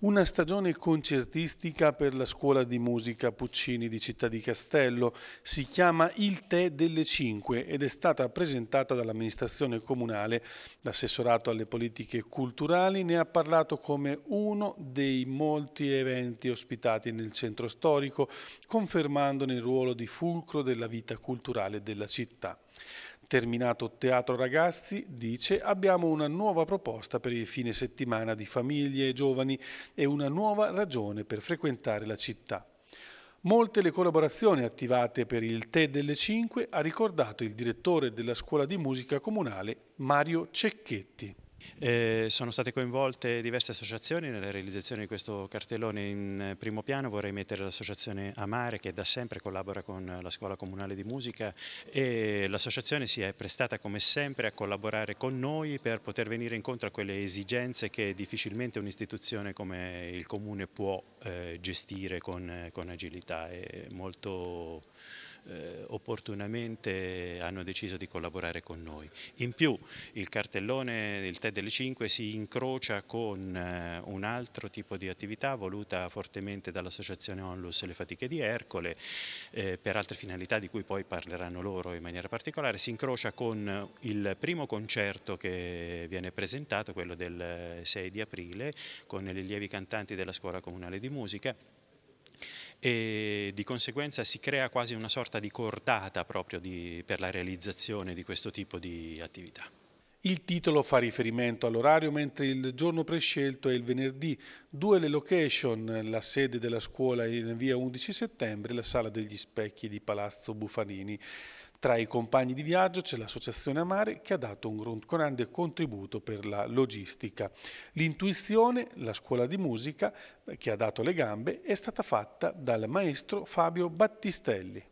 Una stagione concertistica per la scuola di musica Puccini di Città di Castello si chiama Il Tè delle Cinque ed è stata presentata dall'amministrazione comunale. L'assessorato alle politiche culturali ne ha parlato come uno dei molti eventi ospitati nel centro storico, confermandone il ruolo di fulcro della vita culturale della città. Terminato Teatro Ragazzi, dice, abbiamo una nuova proposta per il fine settimana di famiglie e giovani e una nuova ragione per frequentare la città. Molte le collaborazioni attivate per il Tè delle Cinque ha ricordato il direttore della scuola di musica comunale Mario Cecchetti. Eh, sono state coinvolte diverse associazioni nella realizzazione di questo cartellone. In eh, primo piano vorrei mettere l'associazione Amare che da sempre collabora con la Scuola Comunale di Musica e l'associazione si è prestata come sempre a collaborare con noi per poter venire incontro a quelle esigenze che difficilmente un'istituzione come il Comune può eh, gestire con, eh, con agilità. È molto eh, opportunamente hanno deciso di collaborare con noi. In più il cartellone del TED delle 5 si incrocia con eh, un altro tipo di attività voluta fortemente dall'associazione Onlus Le Fatiche di Ercole eh, per altre finalità di cui poi parleranno loro in maniera particolare, si incrocia con il primo concerto che viene presentato, quello del 6 eh, di aprile, con gli allievi cantanti della Scuola Comunale di Musica e di conseguenza si crea quasi una sorta di cordata proprio di, per la realizzazione di questo tipo di attività. Il titolo fa riferimento all'orario, mentre il giorno prescelto è il venerdì. Due le location, la sede della scuola in via 11 settembre e la sala degli specchi di Palazzo Bufanini. Tra i compagni di viaggio c'è l'associazione Amare che ha dato un grande contributo per la logistica. L'intuizione, la scuola di musica eh, che ha dato le gambe, è stata fatta dal maestro Fabio Battistelli.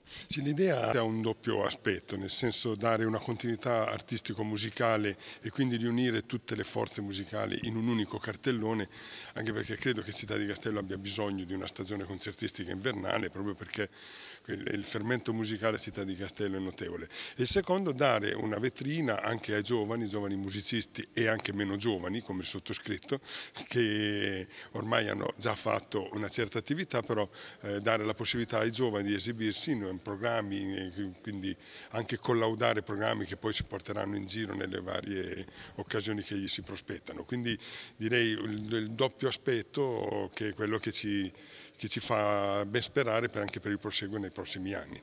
L'idea ha un doppio aspetto, nel senso dare una continuità artistico-musicale e quindi riunire tutte le forze musicali in un unico cartellone, anche perché credo che Città di Castello abbia bisogno di una stagione concertistica invernale, proprio perché il fermento musicale Città di Castello è notato notevole. E il secondo, dare una vetrina anche ai giovani, giovani musicisti e anche meno giovani, come il sottoscritto, che ormai hanno già fatto una certa attività, però eh, dare la possibilità ai giovani di esibirsi in programmi, eh, quindi anche collaudare programmi che poi si porteranno in giro nelle varie occasioni che gli si prospettano. Quindi direi il, il doppio aspetto che è quello che ci, che ci fa ben sperare per anche per il proseguo nei prossimi anni.